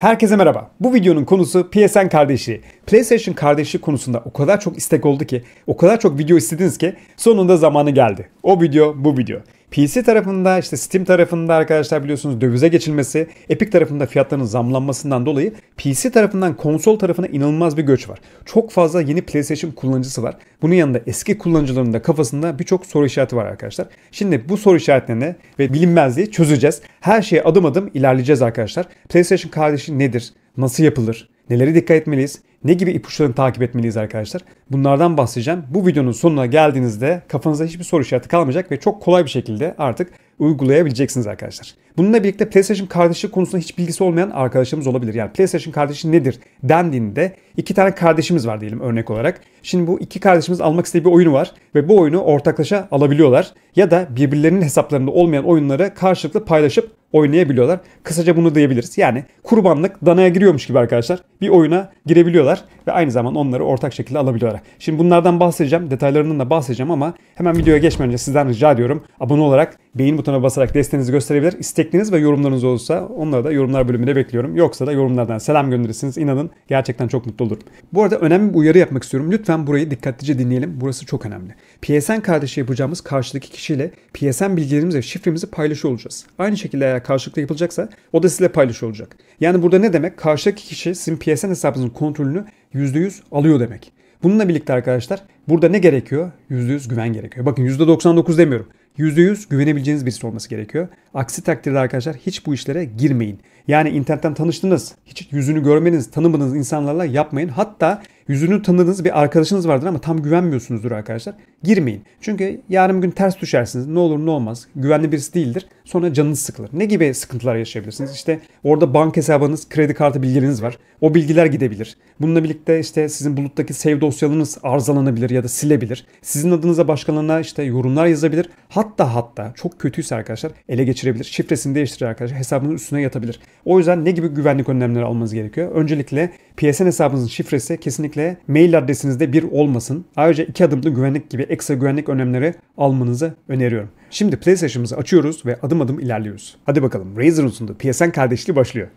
Herkese merhaba. Bu videonun konusu PSN kardeşliği. PlayStation kardeşliği konusunda o kadar çok istek oldu ki, o kadar çok video istediniz ki sonunda zamanı geldi. O video bu video. PC tarafında işte Steam tarafında arkadaşlar biliyorsunuz dövize geçilmesi, Epic tarafında fiyatların zamlanmasından dolayı PC tarafından konsol tarafına inanılmaz bir göç var. Çok fazla yeni PlayStation kullanıcısı var. Bunun yanında eski kullanıcıların da kafasında birçok soru işareti var arkadaşlar. Şimdi bu soru işaretlerini ve bilinmezliği çözeceğiz. Her şeye adım adım ilerleyeceğiz arkadaşlar. PlayStation kardeşi nedir? Nasıl yapılır? Nelere dikkat etmeliyiz? Ne gibi ipuçlarını takip etmeliyiz arkadaşlar? Bunlardan bahsedeceğim. Bu videonun sonuna geldiğinizde kafanızda hiçbir soru işareti kalmayacak ve çok kolay bir şekilde artık uygulayabileceksiniz arkadaşlar. Bununla birlikte PlayStation kardeşi konusunda hiç bilgisi olmayan arkadaşımız olabilir. Yani PlayStation kardeşi nedir dendiğinde iki tane kardeşimiz var diyelim örnek olarak. Şimdi bu iki kardeşimiz almak istediği bir oyunu var ve bu oyunu ortaklaşa alabiliyorlar. Ya da birbirlerinin hesaplarında olmayan oyunları karşılıklı paylaşıp oynayabiliyorlar. Kısaca bunu diyebiliriz. Yani kurbanlık danaya giriyormuş gibi arkadaşlar bir oyuna girebiliyorlar ve aynı zaman onları ortak şekilde alabiliyorlar. Şimdi bunlardan bahsedeceğim, detaylarından da bahsedeceğim ama hemen videoya geçmeden önce sizden rica ediyorum abone olarak beğen butonuna basarak desteğinizi gösterebilir. İstekleriniz ve yorumlarınız olursa onları da yorumlar bölümünde bekliyorum. Yoksa da yorumlardan selam gönderirsiniz. İnanın gerçekten çok mutlu olurum. Bu arada önemli bir uyarı yapmak istiyorum. Lütfen burayı dikkatlice dinleyelim. Burası çok önemli. PSN kardeşi yapacağımız karşıdaki kişiyle PSN bilgilerimizi ve şifremizi paylaşıyor olacağız. Aynı şekilde eğer karşılıklı yapılacaksa o da sizinle paylaşıyor olacak. Yani burada ne demek? Karşıdaki kişi sizin PSN hesabınızın kontrolünü %100 alıyor demek. Bununla birlikte arkadaşlar burada ne gerekiyor? %100 güven gerekiyor. Bakın %99 demiyorum. %100 güvenebileceğiniz birisi olması gerekiyor. Aksi takdirde arkadaşlar hiç bu işlere girmeyin. Yani internetten tanıştınız, hiç yüzünü görmeniz, tanımadığınız insanlarla yapmayın. Hatta yüzünü tanıdığınız bir arkadaşınız vardır ama tam güvenmiyorsunuzdur arkadaşlar. Girmeyin. Çünkü yarın gün ters düşersiniz. Ne olur ne olmaz. Güvenli birisi değildir. Sonra canınız sıkılır. Ne gibi sıkıntılar yaşayabilirsiniz? İşte orada bank hesabınız, kredi kartı bilgileriniz var. O bilgiler gidebilir. Bununla birlikte işte sizin buluttaki save dosyalarınız arızalanabilir ya da silebilir. Sizin adınıza başkalarına işte yorumlar yazabilir. Hatta hatta çok kötüyse arkadaşlar ele geçirebilir. Şifresini değiştirir arkadaşlar. Hesabının üstüne yatabilir. O yüzden ne gibi güvenlik önlemleri almanız gerekiyor? Öncelikle PSN hesabınızın şifresi kesinlikle mail adresinizde bir olmasın. Ayrıca iki adımlı güvenlik gibi ekstra güvenlik önlemleri almanızı öneriyorum. Şimdi PlayStation'ımızı açıyoruz ve adım adım ilerliyoruz. Hadi bakalım Razer'ın sunduğu PSN kardeşliği başlıyor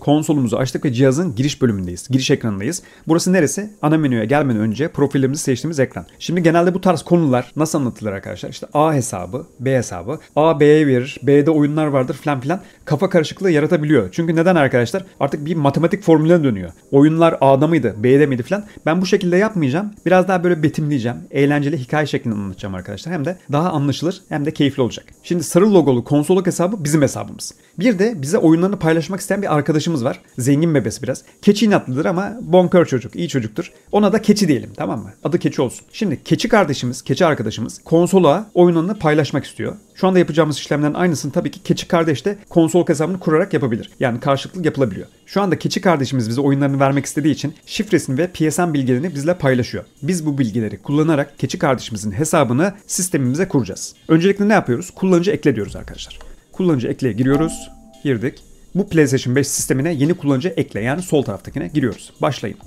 konsolumuzu açtık ve cihazın giriş bölümündeyiz. Giriş ekranındayız. Burası neresi? Ana menüye gelmeden önce profillerimizi seçtiğimiz ekran. Şimdi genelde bu tarz konular nasıl anlatılır arkadaşlar? İşte A hesabı, B hesabı. A B'ye verir, B'de oyunlar vardır falan filan kafa karışıklığı yaratabiliyor. Çünkü neden arkadaşlar? Artık bir matematik formülüne dönüyor. Oyunlar A'da mıydı, B'de miydi falan. Ben bu şekilde yapmayacağım. Biraz daha böyle betimleyeceğim. Eğlenceli hikaye şeklinde anlatacağım arkadaşlar. Hem de daha anlaşılır hem de keyifli olacak. Şimdi sarı logolu konsoluk hesabı bizim hesabımız. Bir de bize oyunlarını paylaşmak isteyen bir arkadaşımız var. Zengin bebesi biraz. Keçi inatlıdır ama bonkör çocuk, iyi çocuktur. Ona da keçi diyelim tamam mı? Adı keçi olsun. Şimdi keçi kardeşimiz, keçi arkadaşımız konsola oyunlarını paylaşmak istiyor. Şu anda yapacağımız işlemlerin aynısını tabii ki keçi kardeş de konsol kasabını kurarak yapabilir. Yani karşılıklı yapılabiliyor. Şu anda keçi kardeşimiz bize oyunlarını vermek istediği için şifresini ve PSN bilgilerini bizle paylaşıyor. Biz bu bilgileri kullanarak keçi kardeşimizin hesabını sistemimize kuracağız. Öncelikle ne yapıyoruz? Kullanıcı ekle diyoruz arkadaşlar. Kullanıcı ekleye giriyoruz. Girdik. Bu PlayStation 5 sistemine yeni kullanıcı ekle yani sol taraftakine giriyoruz. Başlayın.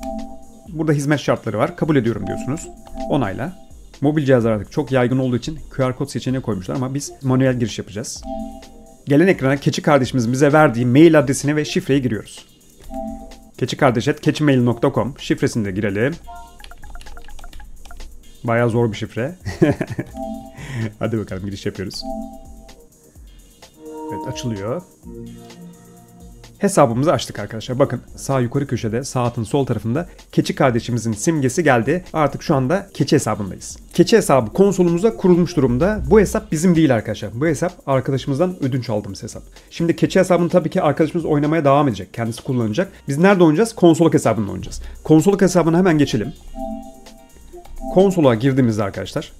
Burada hizmet şartları var. Kabul ediyorum diyorsunuz. Onayla. Mobil cihazlar artık çok yaygın olduğu için QR kod seçeneği koymuşlar ama biz manuel giriş yapacağız. Gelen ekrana keçi kardeşimiz bize verdiği mail adresine ve şifreyi giriyoruz. Keçi kardeş et keçimail.com şifresini de girelim. Bayağı zor bir şifre. Hadi bakalım giriş yapıyoruz. Evet açılıyor. Hesabımızı açtık arkadaşlar. Bakın sağ yukarı köşede saatin sol tarafında keçi kardeşimizin simgesi geldi. Artık şu anda keçi hesabındayız. Keçi hesabı konsolumuza kurulmuş durumda. Bu hesap bizim değil arkadaşlar. Bu hesap arkadaşımızdan ödünç aldığımız hesap. Şimdi keçi hesabını tabii ki arkadaşımız oynamaya devam edecek. Kendisi kullanacak. Biz nerede oynayacağız? Konsoluk hesabında oynayacağız. Konsoluk hesabına hemen geçelim. Konsola girdiğimizde arkadaşlar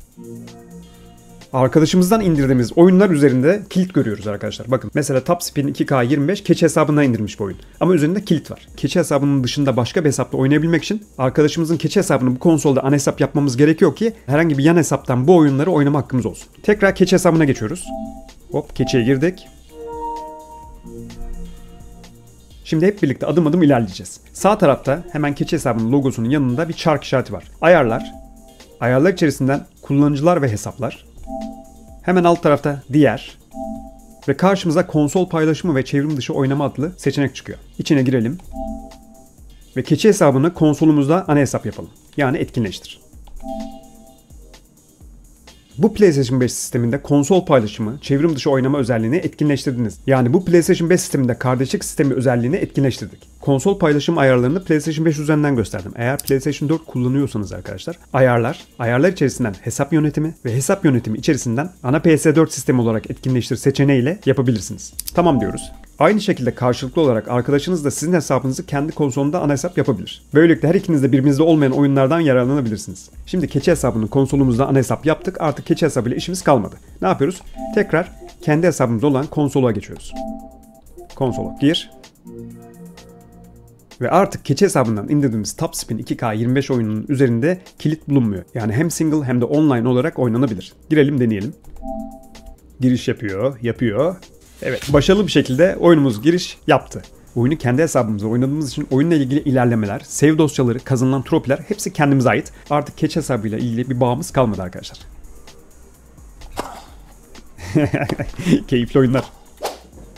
arkadaşımızdan indirdiğimiz oyunlar üzerinde kilit görüyoruz arkadaşlar. Bakın mesela Topspin 2K25 keçi hesabından indirmiş bu oyun. Ama üzerinde kilit var. Keçi hesabının dışında başka bir hesapla oynayabilmek için arkadaşımızın keçi hesabını bu konsolda ana hesap yapmamız gerekiyor ki herhangi bir yan hesaptan bu oyunları oynama hakkımız olsun. Tekrar keçi hesabına geçiyoruz. Hop keçiye girdik. Şimdi hep birlikte adım adım ilerleyeceğiz. Sağ tarafta hemen keçi hesabının logosunun yanında bir çark işareti var. Ayarlar. Ayarlar içerisinden kullanıcılar ve hesaplar. Hemen alt tarafta diğer ve karşımıza konsol paylaşımı ve çevrim dışı oynama adlı seçenek çıkıyor. İçine girelim ve keçi hesabını konsolumuzda ana hesap yapalım. Yani etkinleştir. Bu PlayStation 5 sisteminde konsol paylaşımı, çevrim dışı oynama özelliğini etkinleştirdiniz. Yani bu PlayStation 5 sisteminde kardeşlik sistemi özelliğini etkinleştirdik konsol paylaşım ayarlarını PlayStation 5 üzerinden gösterdim. Eğer PlayStation 4 kullanıyorsanız arkadaşlar ayarlar, ayarlar içerisinden hesap yönetimi ve hesap yönetimi içerisinden ana PS4 sistemi olarak etkinleştir seçeneğiyle yapabilirsiniz. Tamam diyoruz. Aynı şekilde karşılıklı olarak arkadaşınız da sizin hesabınızı kendi konsolunda ana hesap yapabilir. Böylelikle her ikiniz de birbirinizde olmayan oyunlardan yararlanabilirsiniz. Şimdi keçi hesabını konsolumuzda ana hesap yaptık. Artık keçi hesabıyla işimiz kalmadı. Ne yapıyoruz? Tekrar kendi hesabımızda olan konsola geçiyoruz. Konsola gir. Ve artık keçi hesabından indirdiğimiz Topspin 2K 25 oyununun üzerinde kilit bulunmuyor. Yani hem single hem de online olarak oynanabilir. Girelim deneyelim. Giriş yapıyor, yapıyor. Evet, başarılı bir şekilde oyunumuz giriş yaptı. Oyunu kendi hesabımıza oynadığımız için oyunla ilgili ilerlemeler, save dosyaları, kazanılan trofiler hepsi kendimize ait. Artık keçi hesabıyla ilgili bir bağımız kalmadı arkadaşlar. Keyifli oyunlar.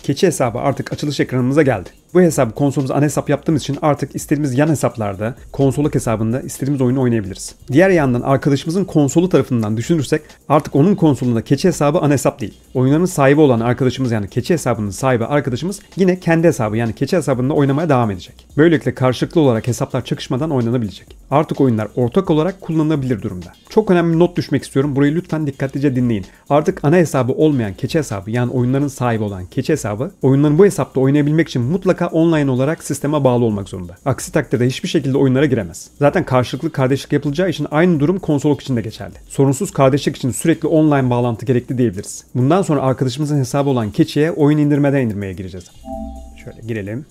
Keçi hesabı artık açılış ekranımıza geldi. Bu hesabı konsolumuz ana hesap yaptığımız için artık istediğimiz yan hesaplarda, konsoluk hesabında istediğimiz oyunu oynayabiliriz. Diğer yandan arkadaşımızın konsolu tarafından düşünürsek artık onun konsolunda keçi hesabı ana hesap değil. Oyunların sahibi olan arkadaşımız yani keçi hesabının sahibi arkadaşımız yine kendi hesabı yani keçi hesabında oynamaya devam edecek. Böylelikle karşılıklı olarak hesaplar çakışmadan oynanabilecek. Artık oyunlar ortak olarak kullanılabilir durumda. Çok önemli not düşmek istiyorum. Burayı lütfen dikkatlice dinleyin. Artık ana hesabı olmayan keçi hesabı yani oyunların sahibi olan keçi hesabı oyunların bu hesapta oynayabilmek için mutlaka marka online olarak sisteme bağlı olmak zorunda. Aksi takdirde hiçbir şekilde oyunlara giremez. Zaten karşılıklı kardeşlik yapılacağı için aynı durum konsoluk için de geçerli. Sorunsuz kardeşlik için sürekli online bağlantı gerekli diyebiliriz. Bundan sonra arkadaşımızın hesabı olan Keçi'ye oyun indirmeden indirmeye gireceğiz. Şöyle girelim.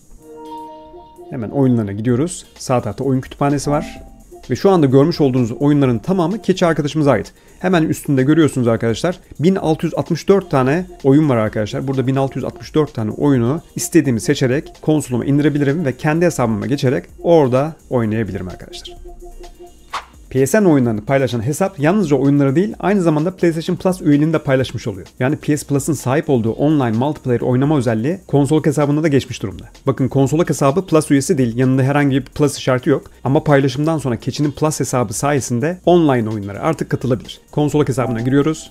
Hemen oyunlarına gidiyoruz. Sağ tarafta oyun kütüphanesi var. Ve şu anda görmüş olduğunuz oyunların tamamı keçi arkadaşımıza ait. Hemen üstünde görüyorsunuz arkadaşlar. 1664 tane oyun var arkadaşlar. Burada 1664 tane oyunu istediğimi seçerek konsoluma indirebilirim ve kendi hesabıma geçerek orada oynayabilirim arkadaşlar. PSN oyunlarını paylaşan hesap yalnızca oyunları değil aynı zamanda PlayStation Plus üyeliğini de paylaşmış oluyor. Yani PS Plus'ın sahip olduğu online multiplayer oynama özelliği konsol hesabında da geçmiş durumda. Bakın konsolok hesabı Plus üyesi değil yanında herhangi bir Plus işareti yok ama paylaşımdan sonra Keçi'nin Plus hesabı sayesinde online oyunlara artık katılabilir. Konsolok hesabına giriyoruz.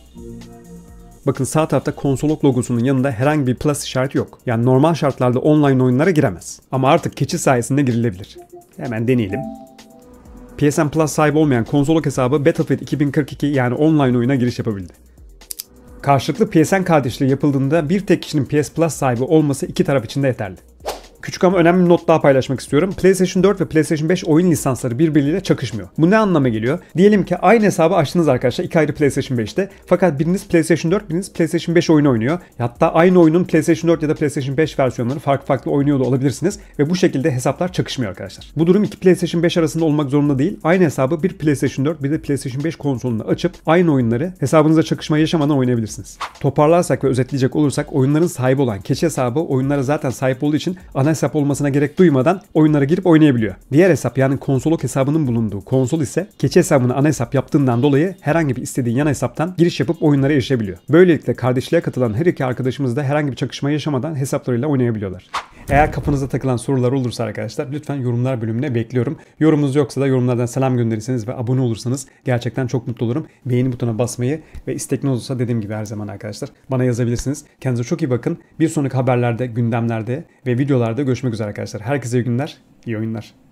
Bakın sağ tarafta konsolok logosunun yanında herhangi bir plus işareti yok. Yani normal şartlarda online oyunlara giremez. Ama artık keçi sayesinde girilebilir. Hemen deneyelim. PSN Plus sahibi olmayan konsoluk hesabı Battlefield 2042 yani online oyuna giriş yapabildi. Karşılıklı PSN kardeşliği yapıldığında bir tek kişinin PS Plus sahibi olması iki taraf için de yeterli. Küçük ama önemli bir not daha paylaşmak istiyorum. PlayStation 4 ve PlayStation 5 oyun lisansları birbiriyle çakışmıyor. Bu ne anlama geliyor? Diyelim ki aynı hesabı açtınız arkadaşlar iki ayrı PlayStation 5'te. Fakat biriniz PlayStation 4, biriniz PlayStation 5 oyunu oynuyor. Hatta aynı oyunun PlayStation 4 ya da PlayStation 5 versiyonları farklı farklı oynuyor da olabilirsiniz ve bu şekilde hesaplar çakışmıyor arkadaşlar. Bu durum iki PlayStation 5 arasında olmak zorunda değil. Aynı hesabı bir PlayStation 4 bir de PlayStation 5 konsolunda açıp aynı oyunları hesabınıza çakışma yaşamadan oynayabilirsiniz. Toparlarsak ve özetleyecek olursak oyunların sahibi olan keçi hesabı oyunlara zaten sahip olduğu için ana hesap olmasına gerek duymadan oyunlara girip oynayabiliyor. Diğer hesap yani konsolok hesabının bulunduğu konsol ise keçi hesabını ana hesap yaptığından dolayı herhangi bir istediğin yan hesaptan giriş yapıp oyunlara erişebiliyor. Böylelikle kardeşliğe katılan her iki arkadaşımız da herhangi bir çakışma yaşamadan hesaplarıyla oynayabiliyorlar. Eğer kapınıza takılan sorular olursa arkadaşlar lütfen yorumlar bölümüne bekliyorum. Yorumunuz yoksa da yorumlardan selam gönderirseniz ve abone olursanız gerçekten çok mutlu olurum. Beğeni butona basmayı ve istek ne olursa dediğim gibi her zaman arkadaşlar bana yazabilirsiniz. Kendinize çok iyi bakın. Bir sonraki haberlerde, gündemlerde ve videolarda görüşmek üzere arkadaşlar. Herkese iyi günler, iyi oyunlar.